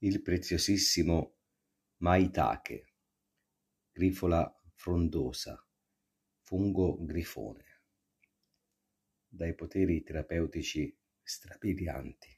il preziosissimo Maitake, grifola frondosa, fungo grifone, dai poteri terapeutici strabilianti.